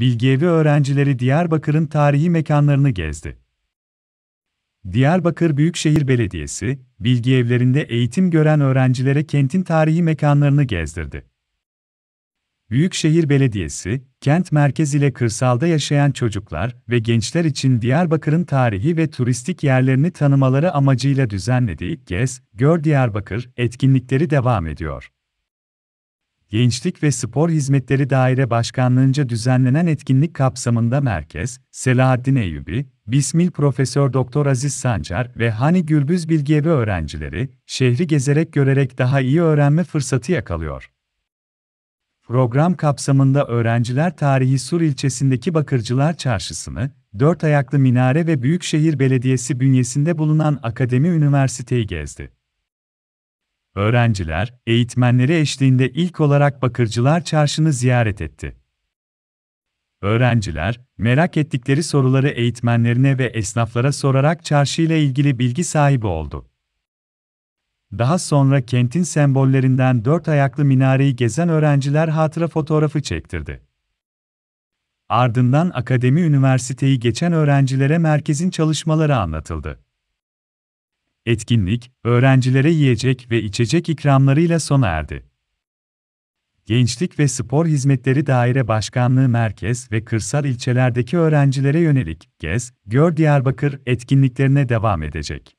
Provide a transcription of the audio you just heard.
Bilgeevi öğrencileri Diyarbakır'ın tarihi mekanlarını gezdi. Diyarbakır Büyükşehir Belediyesi, bilgi evlerinde eğitim gören öğrencilere kentin tarihi mekanlarını gezdirdi. Büyükşehir Belediyesi, kent merkez ile kırsalda yaşayan çocuklar ve gençler için Diyarbakır'ın tarihi ve turistik yerlerini tanımaları amacıyla düzenlediği Gez, Gör Diyarbakır etkinlikleri devam ediyor. Gençlik ve Spor Hizmetleri Daire Başkanlığı'nca düzenlenen etkinlik kapsamında merkez, Selahattin Eyyubi, Bismil Profesör Doktor Aziz Sancar ve Hani Gülbüz Bilgevi öğrencileri, şehri gezerek görerek daha iyi öğrenme fırsatı yakalıyor. Program kapsamında öğrenciler tarihi Sur ilçesindeki Bakırcılar Çarşısı'nı, Dört Ayaklı Minare ve Büyükşehir Belediyesi bünyesinde bulunan Akademi Üniversiteyi gezdi. Öğrenciler, eğitmenleri eşliğinde ilk olarak Bakırcılar Çarşı'nı ziyaret etti. Öğrenciler, merak ettikleri soruları eğitmenlerine ve esnaflara sorarak çarşı ile ilgili bilgi sahibi oldu. Daha sonra kentin sembollerinden dört ayaklı minareyi gezen öğrenciler hatıra fotoğrafı çektirdi. Ardından akademi üniversiteyi geçen öğrencilere merkezin çalışmaları anlatıldı etkinlik, öğrencilere yiyecek ve içecek ikramlarıyla sona erdi. Gençlik ve Spor Hizmetleri Daire Başkanlığı Merkez ve kırsal ilçelerdeki öğrencilere yönelik GEZ, Gör Diyarbakır etkinliklerine devam edecek.